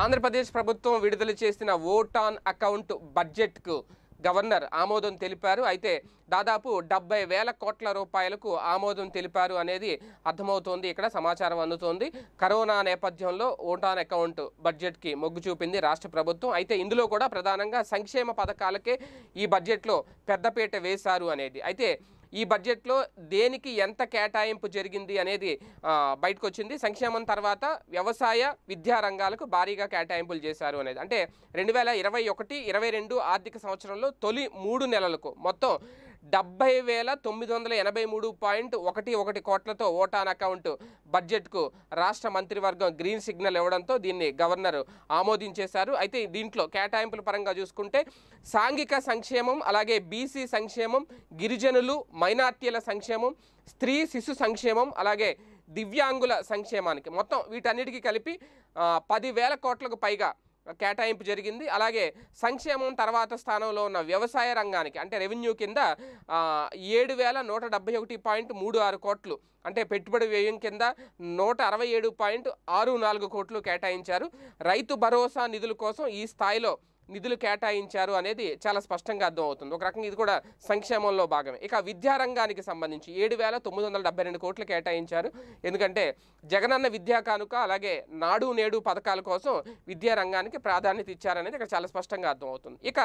ఆంధ్రప్రదేశ్ ప్రభుత్వం విడుదల చేసిన ఓట్ ఆన్ అకౌంట్ బడ్జెట్కు గవర్నర్ ఆమోదం తెలిపారు అయితే దాదాపు డెబ్బై వేల కోట్ల రూపాయలకు ఆమోదం తెలిపారు అనేది అర్థమవుతోంది ఇక్కడ సమాచారం అందుతోంది కరోనా నేపథ్యంలో ఓటాన్ అకౌంట్ బడ్జెట్కి మొగ్గు చూపింది రాష్ట్ర ప్రభుత్వం అయితే ఇందులో కూడా ప్రధానంగా సంక్షేమ పథకాలకే ఈ బడ్జెట్లో పెద్దపీట వేశారు అనేది అయితే ఈ బడ్జెట్లో దేనికి ఎంత కేటాయింపు జరిగింది అనేది బయటకు వచ్చింది సంక్షేమం తర్వాత వ్యవసాయ విద్యా రంగాలకు భారీగా కేటాయింపులు చేశారు అనేది అంటే రెండు వేల ఇరవై ఒకటి ఇరవై రెండు ఆర్థిక సంవత్సరంలో తొలి మూడు నెలలకు మొత్తం డెబ్బై వేల తొమ్మిది వందల ఎనభై మూడు పాయింట్ ఒకటి ఒకటి కోట్లతో ఓటాన్ అకౌంట్ బడ్జెట్కు రాష్ట్ర మంత్రివర్గం గ్రీన్ సిగ్నల్ ఇవ్వడంతో దీన్ని గవర్నర్ ఆమోదించేశారు అయితే దీంట్లో కేటాయింపుల పరంగా చూసుకుంటే సాంఘిక సంక్షేమం అలాగే బీసీ సంక్షేమం గిరిజనులు మైనార్టీల సంక్షేమం స్త్రీ శిశు సంక్షేమం అలాగే దివ్యాంగుల సంక్షేమానికి మొత్తం వీటన్నిటికీ కలిపి పదివేల కోట్లకు పైగా కేటాయింపు జరిగింది అలాగే సంక్షేమం తర్వాత స్థానంలో ఉన్న వ్యవసాయ రంగానికి అంటే రెవెన్యూ కింద ఏడు వేల నూట డెబ్బై ఒకటి పాయింట్ మూడు ఆరు కోట్లు అంటే పెట్టుబడి వ్యయం కింద నూట అరవై ఏడు పాయింట్ ఆరు నాలుగు కోట్లు కేటాయించారు రైతు భరోసా నిధుల కోసం ఈ స్థాయిలో నిధులు కేటాయించారు అనేది చాలా స్పష్టంగా అర్థమవుతుంది ఒక రకంగా ఇది కూడా సంక్షేమంలో భాగమే ఇక విద్యారంగానికి సంబంధించి ఏడు వేల తొమ్మిది వందల డెబ్బై రెండు కోట్లు కేటాయించారు ఎందుకంటే జగనన్న విద్యా కానుక అలాగే నాడు నేడు పథకాల కోసం విద్యారంగానికి ప్రాధాన్యత ఇచ్చారనేది ఇక్కడ చాలా స్పష్టంగా అర్థమవుతుంది ఇక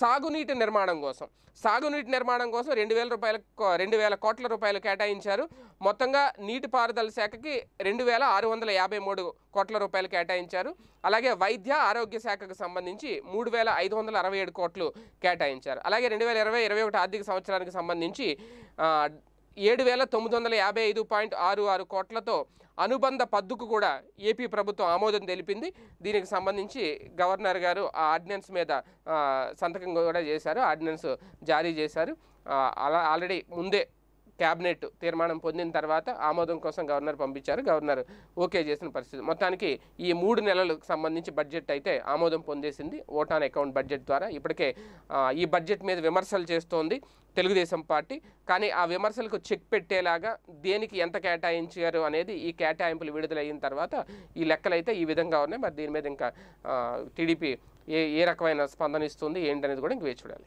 సాగునీటి నిర్మాణం కోసం సాగునీటి నిర్మాణం కోసం రెండు వేల రూపాయల రెండు వేల కోట్ల రూపాయలు కేటాయించారు మొత్తంగా నీటిపారుదల శాఖకి రెండు వేల ఆరు వందల యాభై మూడు కోట్ల రూపాయలు కేటాయించారు అలాగే వైద్య ఆరోగ్య శాఖకు సంబంధించి మూడు వేల ఐదు వందల అరవై ఏడు కోట్లు కేటాయించారు అలాగే రెండు వేల ఇరవై ఇరవై ఒకటి ఆర్థిక సంవత్సరానికి సంబంధించి ఏడు వేల తొమ్మిది వందల యాభై ఐదు పాయింట్ ఆరు ఆరు కోట్లతో అనుబంధ పద్దుకు కూడా ఏపీ ప్రభుత్వం ఆమోదం తెలిపింది దీనికి సంబంధించి గవర్నర్ గారు ఆ ఆర్డినెన్స్ మీద సంతకం కూడా చేశారు ఆర్డినెన్స్ జారీ చేశారు అలా ఆల్రెడీ ముందే క్యాబినెట్ తీర్మానం పొందిన తర్వాత ఆమోదం కోసం గవర్నర్ పంపించారు గవర్నర్ ఓకే చేసిన పరిస్థితి మొత్తానికి ఈ మూడు నెలలకు సంబంధించి బడ్జెట్ అయితే ఆమోదం పొందేసింది ఓటాన్ అకౌంట్ బడ్జెట్ ద్వారా ఇప్పటికే ఈ బడ్జెట్ మీద విమర్శలు చేస్తోంది తెలుగుదేశం పార్టీ కానీ ఆ విమర్శలకు చెక్ పెట్టేలాగా దేనికి ఎంత కేటాయించారు అనేది ఈ కేటాయింపులు విడుదలైన తర్వాత ఈ లెక్కలైతే ఈ విధంగా ఉన్నాయి మరి దీని మీద ఇంకా టీడీపీ ఏ ఏ రకమైన స్పందన ఇస్తుంది ఏంటనేది కూడా ఇంక వేచి చూడాలి